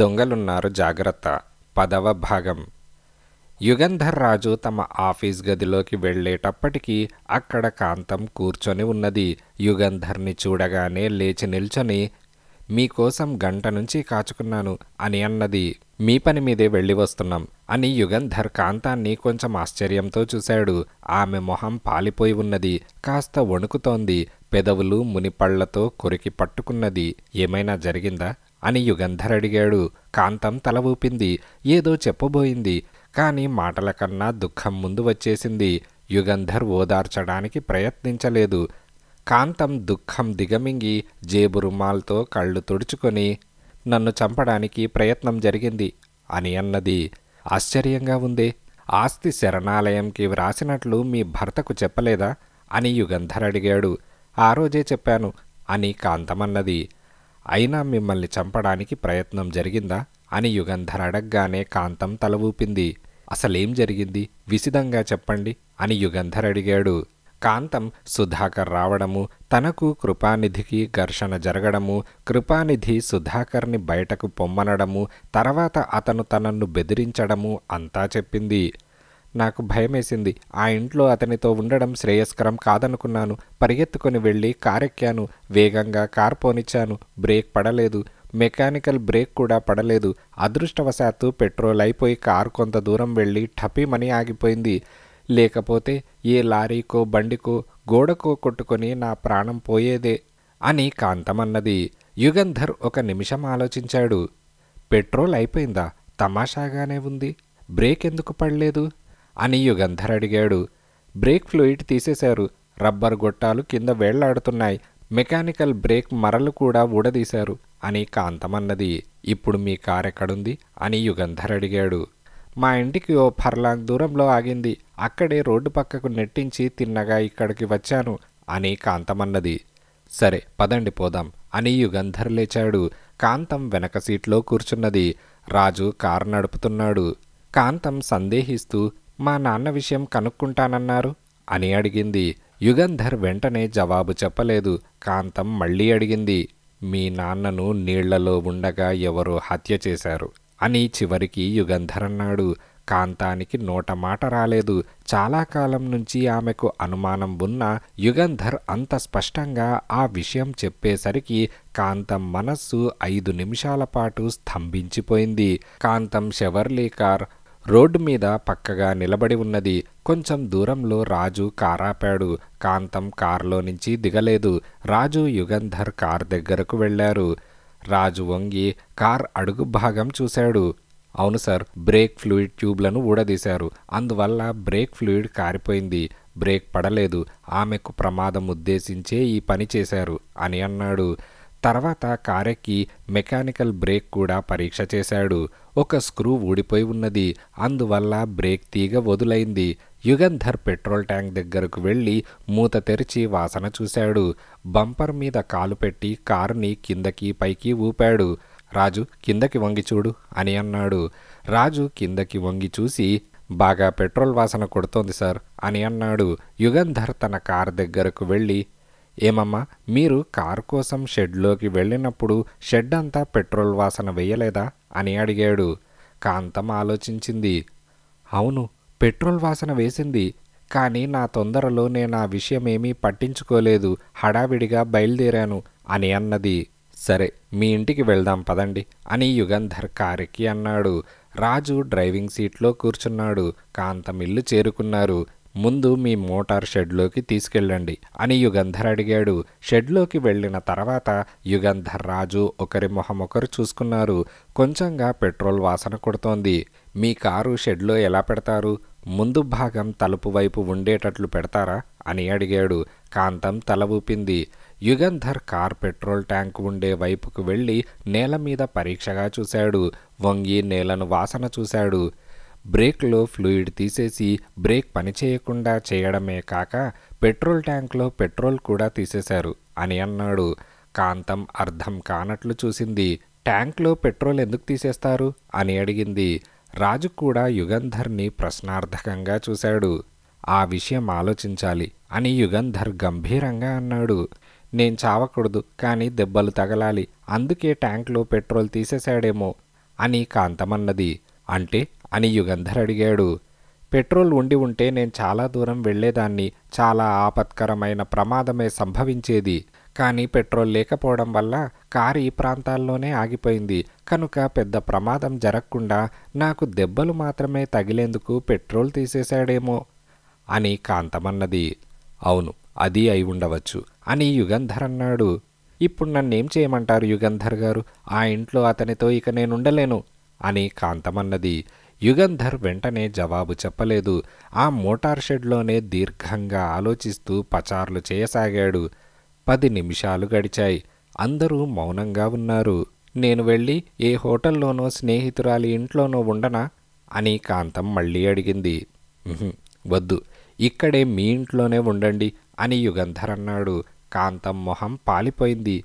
దొంగలున్నారు జాగ్రత్త పదవ భాగం యుగంధర్ రాజు తమ ఆఫీస్ గదిలోకి వెళ్ళేటప్పటికీ అక్కడ కాంతం కూర్చొని ఉన్నది యుగంధర్ని చూడగానే లేచి నిల్చొని మీకోసం గంట నుంచి కాచుకున్నాను అని అన్నది మీ పని మీదే వెళ్ళి వస్తున్నాం అని యుగంధర్ కాంతాన్ని కొంచెం ఆశ్చర్యంతో చూశాడు ఆమె మొహం పాలిపోయి ఉన్నది కాస్త వణుకుతోంది పెదవులు మునిపళ్లతో కొరికి పట్టుకున్నది ఏమైనా జరిగిందా అని యుగంధరడిగాడు కాంతం తల ఊపింది ఏదో చెప్పబోయింది కానీ మాటల కన్నా దుఃఖం ముందు వచ్చేసింది యుగంధర్ ఓదార్చడానికి ప్రయత్నించలేదు కాంతం దుఃఖం దిగమింగి జేబు రుమాల్తో కళ్ళు తుడుచుకొని నన్ను చంపడానికి ప్రయత్నం జరిగింది అని అన్నది ఆశ్చర్యంగా ఉంది ఆస్తి శరణాలయంకి వ్రాసినట్లు మీ భర్తకు చెప్పలేదా అని యుగంధర్ అడిగాడు ఆ రోజే చెప్పాను అని కాంతమన్నది అయినా మిమ్మల్ని చంపడానికి ప్రయత్నం జరిగిందా అని యుగంధర్ అడగ్గానే కాంతం తల ఊపింది అసలేం జరిగింది విసిదంగా చెప్పండి అని యుగంధర్ అడిగాడు కాంతం సుధాకర్ రావడము తనకు కృపానిధికి ఘర్షణ జరగడము కృపానిధి సుధాకర్ని బయటకు పొమ్మనడము తర్వాత అతను తనను బెదిరించడము అంతా చెప్పింది నాకు భయమేసింది ఆ ఇంట్లో అతనితో ఉండడం శ్రేయస్కరం కాదనుకున్నాను పరిగెత్తుకొని వెళ్ళి కారెక్కాను వేగంగా కార్ పోనిచ్చాను బ్రేక్ పడలేదు మెకానికల్ బ్రేక్ కూడా పడలేదు అదృష్టవశాత్తు పెట్రోల్ అయిపోయి కారు కొంత దూరం వెళ్ళి ఠపీమని ఆగిపోయింది లేకపోతే ఏ లారీకో బండికో గోడకో కొట్టుకొని నా ప్రాణం పోయేదే అని కాంతమన్నది యుగంధర్ ఒక నిమిషం ఆలోచించాడు పెట్రోల్ అయిపోయిందా తమాషాగానే ఉంది బ్రేక్ ఎందుకు పడలేదు అని యుగంధర్ అడిగాడు బ్రేక్ ఫ్లూయిడ్ తీసేశారు రబ్బర్ గొట్టాలు కింద వేళ్లాడుతున్నాయి మెకానికల్ బ్రేక్ మరలు కూడా ఊడదీశారు అని కాంతమన్నది ఇప్పుడు మీ కార్ ఎక్కడుంది అని యుగంధర్ అడిగాడు మా ఇంటికి ఓ ఫర్లాంగ్ దూరంలో ఆగింది అక్కడే రోడ్డు పక్కకు నెట్టించి తిన్నగా ఇక్కడికి వచ్చాను అని కాంతమన్నది సరే పదండి పోదాం అని యుగంధర్ లేచాడు కాంతం వెనక సీట్లో కూర్చున్నది రాజు కారు నడుపుతున్నాడు కాంతం సందేహిస్తూ మా నాన్న విషయం కనుక్కుంటానన్నారు అని అడిగింది యుగంధర్ వెంటనే జవాబు చెప్పలేదు కాంతం మళ్ళీ అడిగింది మీ నాన్నను నీళ్లలో ఉండగా ఎవరో హత్య చేశారు అని చివరికి యుగంధర్ అన్నాడు కాంతానికి నోట మాట రాలేదు చాలా కాలం నుంచి ఆమెకు అనుమానం ఉన్నా యుగంధర్ అంత స్పష్టంగా ఆ విషయం చెప్పేసరికి కాంతం మనస్సు ఐదు నిమిషాల పాటు స్తంభించిపోయింది కాంతం షెవర్లీ కార్ రోడ్డు మీద పక్కగా నిలబడి ఉన్నది కొంచెం దూరంలో రాజు కారాపాడు కాంతం కారులో నుంచి దిగలేదు రాజు యుగంధర్ కార్ దగ్గరకు వెళ్ళారు రాజు వంగి కార్ అడుగు భాగం చూశాడు అవును సార్ బ్రేక్ ఫ్లూయిడ్ ట్యూబ్లను ఊడదీశారు అందువల్ల బ్రేక్ ఫ్లూయిడ్ కారిపోయింది బ్రేక్ పడలేదు ఆమెకు ప్రమాదం ఉద్దేశించే ఈ పని చేశారు అని అన్నాడు తర్వాత కారెక్కి మెకానికల్ బ్రేక్ కూడా పరీక్ష చేశాడు ఒక స్క్రూ ఊడిపోయి ఉన్నది అందువల్ల బ్రేక్ తీగ వదులైంది యుగంధర్ పెట్రోల్ ట్యాంక్ దగ్గరకు వెళ్ళి మూత తెరిచి వాసన చూశాడు బంపర్ మీద కాలు పెట్టి కారుని కిందకి పైకి ఊపాడు రాజు కిందకి వంగి చూడు అని అన్నాడు రాజు కిందకి వంగి చూసి బాగా పెట్రోల్ వాసన కొడుతోంది సార్ అని అన్నాడు యుగంధర్ తన కారు దగ్గరకు వెళ్ళి ఏమమ్మా మీరు కారు కోసం షెడ్లోకి వెళ్ళినప్పుడు షెడ్ అంతా పెట్రోల్ వాసన వేయలేదా అని అడిగాడు కాంతం ఆలోచించింది అవును పెట్రోల్ వాసన వేసింది కానీ నా తొందరలో నేను ఆ విషయమేమీ పట్టించుకోలేదు హడావిడిగా బయలుదేరాను అని అన్నది సరే మీ ఇంటికి వెళ్దాం పదండి అని యుగంధర్ కారికి అన్నాడు రాజు డ్రైవింగ్ సీట్లో కూర్చున్నాడు కాంతం ఇల్లు చేరుకున్నారు ముందు మీ మోటార్ షెడ్లోకి తీసుకెళ్ళండి అని యుగంధర్ అడిగాడు షెడ్లోకి వెళ్ళిన తర్వాత యుగంధర్ రాజు ఒకరి మొహం ఒకరు చూసుకున్నారు కొంచెంగా పెట్రోల్ వాసన కొడుతోంది మీ కారు షెడ్లో ఎలా పెడతారు ముందు భాగం తలుపు వైపు ఉండేటట్లు పెడతారా అని అడిగాడు కాంతం తల ఊపింది యుగంధర్ కార్ పెట్రోల్ ట్యాంక్ ఉండే వైపుకు వెళ్ళి నేల మీద పరీక్షగా చూశాడు వంగి నేలను వాసన చూశాడు బ్రేక్లో ఫ్లూయిడ్ తీసేసి బ్రేక్ పనిచేయకుండా చేయడమే కాక పెట్రోల్ ట్యాంక్లో పెట్రోల్ కూడా తీసేశారు అని అన్నాడు కాంతం అర్థం కానట్లు చూసింది ట్యాంక్లో పెట్రోల్ ఎందుకు తీసేస్తారు అని అడిగింది రాజు కూడా యుగంధర్ని ప్రశ్నార్థకంగా చూశాడు ఆ విషయం ఆలోచించాలి అని యుగంధర్ గంభీరంగా అన్నాడు నేను చావకూడదు కానీ దెబ్బలు తగలాలి అందుకే ట్యాంక్లో పెట్రోల్ తీసేశాడేమో అని కాంతమన్నది అంటే అని యుగంధర్ అడిగాడు పెట్రోల్ ఉండి ఉంటే నేను చాలా దూరం వెళ్ళేదాన్ని చాలా ఆపత్కరమైన ప్రమాదమే సంభవించేది కానీ పెట్రోల్ లేకపోవడం వల్ల కారు ఈ ప్రాంతాల్లోనే ఆగిపోయింది కనుక పెద్ద ప్రమాదం జరగకుండా నాకు దెబ్బలు మాత్రమే తగిలేందుకు పెట్రోల్ తీసేశాడేమో అని కాంతమన్నది అవును అది అయి ఉండవచ్చు అని యుగంధర్ అన్నాడు ఇప్పుడు నన్నేం చేయమంటారు యుగంధర్ గారు ఆ ఇంట్లో అతనితో ఇక నేనుండలేను అని కాంతమన్నది యుగంధర్ వెంటనే జవాబు చెప్పలేదు ఆ మోటార్ షెడ్లోనే దీర్ఘంగా ఆలోచిస్తూ పచార్లు చేయసాగాడు పది నిమిషాలు గడిచాయి అందరూ మౌనంగా ఉన్నారు నేను వెళ్ళి ఏ హోటల్లోనో స్నేహితురాలి ఇంట్లోనో ఉండనా అని కాంతం మళ్ళీ అడిగింది వద్దు ఇక్కడే మీ ఇంట్లోనే ఉండండి అని యుగంధర్ అన్నాడు కాంతం మొహం పాలిపోయింది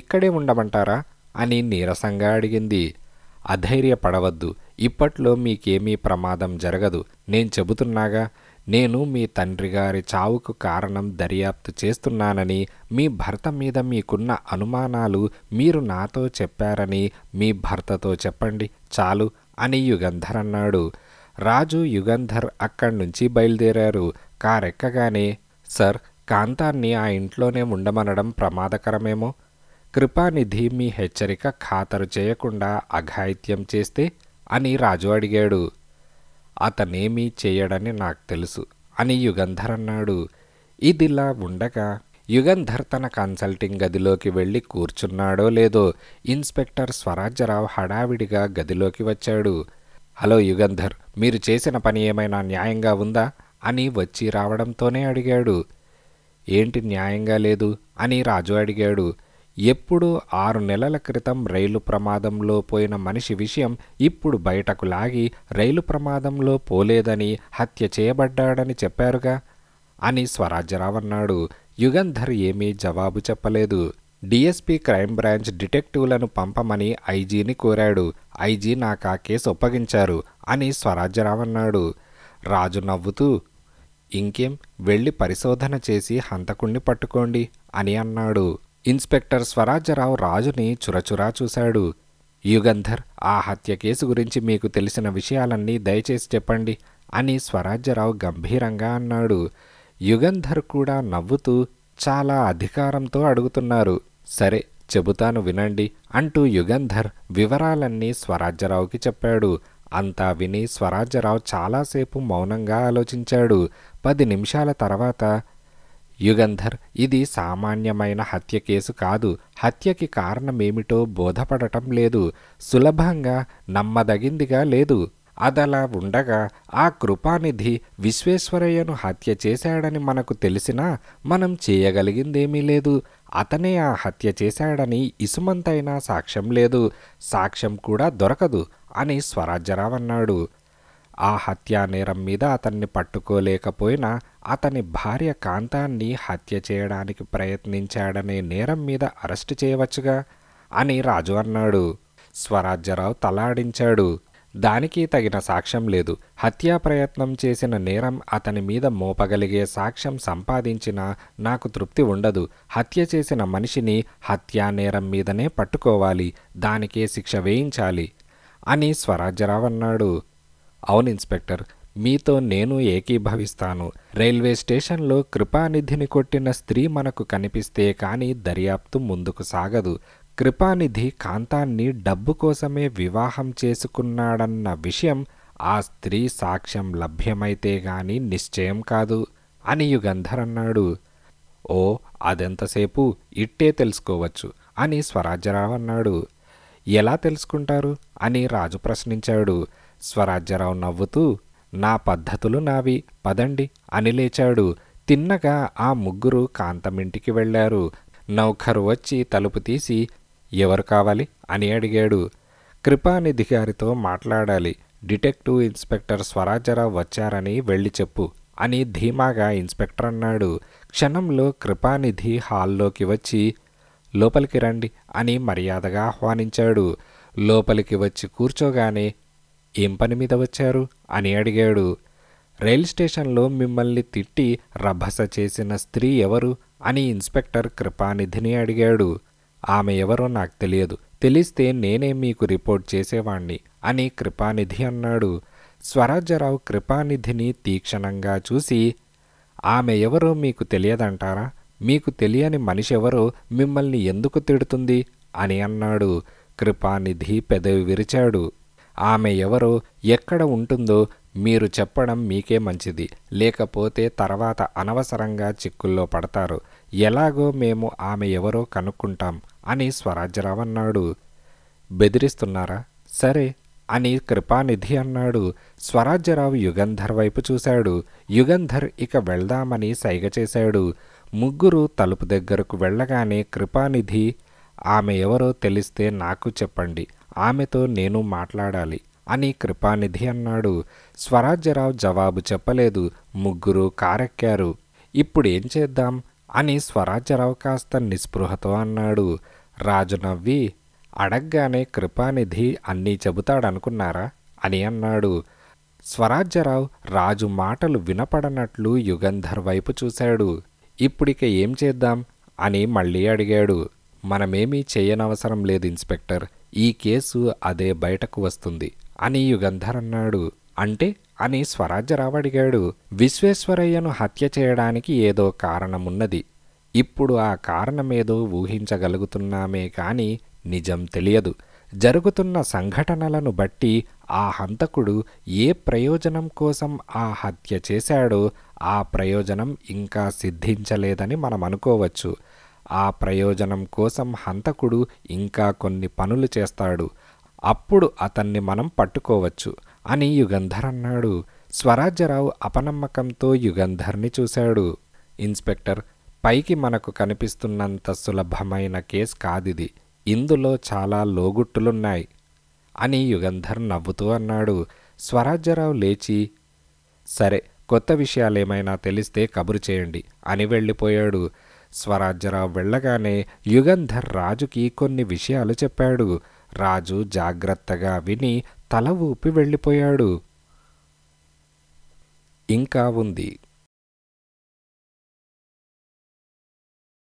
ఇక్కడే ఉండమంటారా అని నీరసంగా అడిగింది అధైర్యపడవద్దు ఇప్పట్లో మీకేమీ ప్రమాదం జరగదు నేను చెబుతున్నాగా నేను మీ తండ్రి గారి చావుకు కారణం దర్యాప్తు చేస్తున్నానని మీ భర్త మీద మీకున్న అనుమానాలు మీరు నాతో చెప్పారని మీ భర్తతో చెప్పండి చాలు అని యుగంధర్ అన్నాడు రాజు యుగంధర్ అక్కడి నుంచి బయలుదేరారు కారెక్కగానే సర్ కాంతాన్ని ఆ ఇంట్లోనే ఉండమనడం ప్రమాదకరమేమో కృపానిధి మీ హెచ్చరిక ఖాతరు చేయకుండా అఘాయిత్యం చేస్తే అని రాజు అడిగాడు అతనేమీ చేయడని నాకు తెలుసు అని యుగంధర్ అన్నాడు ఇదిలా ఉండగా యుగంధర్ తన కన్సల్టింగ్ గదిలోకి వెళ్ళి కూర్చున్నాడో లేదో ఇన్స్పెక్టర్ స్వరాజ్యరావు హడావిడిగా గదిలోకి వచ్చాడు హలో యుగంధర్ మీరు చేసిన పని ఏమైనా న్యాయంగా ఉందా అని వచ్చి రావడంతోనే అడిగాడు ఏంటి న్యాయంగా లేదు అని రాజు అడిగాడు ఎప్పుడు ఆరు నెలల క్రితం రైలు ప్రమాదంలో పోయిన మనిషి విషయం ఇప్పుడు బయటకు లాగి రైలు ప్రమాదంలో పోలేదని హత్య చేయబడ్డాడని చెప్పారుగా అని స్వరాజ్యరావు అన్నాడు యుగంధర్ ఏమీ జవాబు చెప్పలేదు డిఎస్పీ క్రైమ్ బ్రాంచ్ డిటెక్టివ్లను పంపమని ఐజీని కోరాడు ఐజీ నాకు ఆ కేసు ఒప్పగించారు అని స్వరాజ్యరావు అన్నాడు రాజు నవ్వుతూ ఇంకేం వెళ్ళి పరిశోధన చేసి హంతకుణ్ణి పట్టుకోండి అని అన్నాడు ఇన్స్పెక్టర్ స్వరాజ్యరావు రాజుని చురచురా చూశాడు యుగంధర్ ఆ హత్య కేసు గురించి మీకు తెలిసిన విషయాలన్నీ దయచేసి చెప్పండి అని స్వరాజ్యరావు గంభీరంగా అన్నాడు యుగంధర్ కూడా నవ్వుతూ చాలా అధికారంతో అడుగుతున్నారు సరే చెబుతాను వినండి అంటూ యుగంధర్ వివరాలన్నీ స్వరాజ్యరావుకి చెప్పాడు అంతా విని స్వరాజ్యరావు చాలాసేపు మౌనంగా ఆలోచించాడు పది నిమిషాల తర్వాత యుగంధర్ ఇది సామాన్యమైన హత్య కేసు కాదు హత్యకి కారణమేమిటో బోధపడటం లేదు సులభంగా నమ్మదగిందిగా లేదు అదలా ఉండగా ఆ కృపానిధి విశ్వేశ్వరయ్యను హత్య చేశాడని మనకు తెలిసినా మనం చేయగలిగిందేమీ లేదు అతనే ఆ హత్య చేశాడని ఇసుమంతైనా సాక్ష్యం లేదు సాక్ష్యం కూడా దొరకదు అని స్వరాజ్యరావన్నాడు అన్నాడు ఆ హత్యా నేరం మీద అతన్ని పట్టుకోలేకపోయినా అతని భార్య కాంతాన్ని హత్య చేయడానికి ప్రయత్నించాడనే నేరం మీద అరెస్టు చేయవచ్చుగా అని రాజు అన్నాడు స్వరాజ్యరావు తలాడించాడు దానికి తగిన సాక్ష్యం లేదు హత్యా ప్రయత్నం చేసిన నేరం అతని మీద మోపగలిగే సాక్ష్యం సంపాదించినా నాకు తృప్తి ఉండదు హత్య చేసిన మనిషిని హత్యా నేరం మీదనే పట్టుకోవాలి దానికే శిక్ష వేయించాలి అని స్వరాజ్యరావు అన్నాడు అవును ఇన్స్పెక్టర్ మీతో నేను ఏకీభవిస్తాను రైల్వే స్టేషన్లో కృపానిధిని కొట్టిన స్త్రీ మనకు కనిపిస్తే కానీ దర్యాప్తు ముందుకు సాగదు కృపానిధి కాంతాన్ని డబ్బు కోసమే వివాహం చేసుకున్నాడన్న విషయం ఆ స్త్రీ సాక్ష్యం లభ్యమైతే గాని నిశ్చయం కాదు అని యుగంధర్ అన్నాడు ఓ అదెంతసేపు ఇట్టే తెలుసుకోవచ్చు అని స్వరాజ్యరావు అన్నాడు ఎలా తెలుసుకుంటారు అని రాజు ప్రశ్నించాడు స్వరాజ్యరావు నవ్వుతూ నా పద్ధతులు నావి పదండి అని లేచాడు తిన్నగా ఆ ముగ్గురు కాంతమింటికి వెళ్లారు నౌఖరు వచ్చి తలుపు తీసి ఎవరు కావాలి అని అడిగాడు కృపానిధి గారితో మాట్లాడాలి డిటెక్టివ్ ఇన్స్పెక్టర్ స్వరాజరావు వచ్చారని వెళ్ళి చెప్పు అని ధీమాగా ఇన్స్పెక్టర్ అన్నాడు క్షణంలో కృపానిధి హాల్లోకి వచ్చి లోపలికి రండి అని మర్యాదగా ఆహ్వానించాడు లోపలికి వచ్చి కూర్చోగానే ఏం పని మీద వచ్చారు అని అడిగాడు రైల్ స్టేషన్లో మిమ్మల్ని తిట్టి రభస చేసిన స్త్రీ ఎవరు అని ఇన్స్పెక్టర్ కృపానిధిని అడిగాడు ఆమె ఎవరో నాకు తెలియదు తెలిస్తే నేనే మీకు రిపోర్ట్ చేసేవాణ్ణి అని కృపానిధి అన్నాడు స్వరాజ్యరావు కృపానిధిని తీక్షణంగా చూసి ఆమె ఎవరో మీకు తెలియదంటారా మీకు తెలియని మనిషి ఎవరో మిమ్మల్ని ఎందుకు తిడుతుంది అని అన్నాడు కృపానిధి పెదవి విరిచాడు ఆమె ఎవరు ఎక్కడ ఉంటుందో మీరు చెప్పడం మీకే మంచిది లేకపోతే తర్వాత అనవసరంగా చిక్కుల్లో పడతారు ఎలాగో మేము ఆమె ఎవరో కనుక్కుంటాం అని స్వరాజ్యరావు అన్నాడు బెదిరిస్తున్నారా సరే అని కృపానిధి అన్నాడు స్వరాజ్యరావు యుగంధర్ వైపు చూశాడు యుగంధర్ ఇక వెళ్దామని సైగ చేశాడు ముగ్గురు తలుపు దగ్గరకు వెళ్ళగానే కృపానిధి ఆమె ఎవరో తెలిస్తే నాకు చెప్పండి ఆమెతో నేను మాట్లాడాలి అని కృపానిధి అన్నాడు స్వరాజ్యరావు జవాబు చెప్పలేదు ముగ్గురు కారెక్కారు ఇప్పుడు ఏం చేద్దాం అని స్వరాజ్యరావు కాస్త నిస్పృహతో అన్నాడు రాజు నవ్వి అడగ్గానే కృపానిధి అన్నీ చెబుతాడనుకున్నారా అని అన్నాడు స్వరాజ్యరావు రాజు మాటలు వినపడనట్లు యుగంధర్ వైపు చూశాడు ఇప్పుడిక ఏం చేద్దాం అని మళ్ళీ అడిగాడు మనమేమీ చేయనవసరం లేదు ఇన్స్పెక్టర్ ఈ కేసు అదే బయటకు వస్తుంది అని యుగంధర్ అన్నాడు అంటే అని స్వరాజ్యరావు అడిగాడు విశ్వేశ్వరయ్యను హత్య చేయడానికి ఏదో కారణమున్నది ఇప్పుడు ఆ కారణమేదో ఊహించగలుగుతున్నామే కాని నిజం తెలియదు జరుగుతున్న సంఘటనలను బట్టి ఆ హంతకుడు ఏ ప్రయోజనం కోసం ఆ హత్య చేశాడో ఆ ప్రయోజనం ఇంకా సిద్ధించలేదని మనం అనుకోవచ్చు ఆ ప్రయోజనం కోసం హంతకుడు ఇంకా కొన్ని పనులు చేస్తాడు అప్పుడు అతన్ని మనం పట్టుకోవచ్చు అని యుగంధర్ అన్నాడు స్వరాజ్యరావు అపనమ్మకంతో యుగంధర్ని చూశాడు ఇన్స్పెక్టర్ పైకి మనకు కనిపిస్తున్నంత సులభమైన కేస్ కాదిది ఇందులో చాలా లోగుట్టులున్నాయి అని యుగంధర్ నవ్వుతూ అన్నాడు స్వరాజ్యరావు లేచి సరే కొత్త విషయాలేమైనా తెలిస్తే కబురు చేయండి అని వెళ్ళిపోయాడు స్వరాజ్యరావు వెళ్ళగానే యుగంధర్ రాజుకి కొన్ని విషయాలు చెప్పాడు రాజు జాగ్రత్తగా విని తల ఊపి వెళ్ళిపోయాడు ఇంకా ఉంది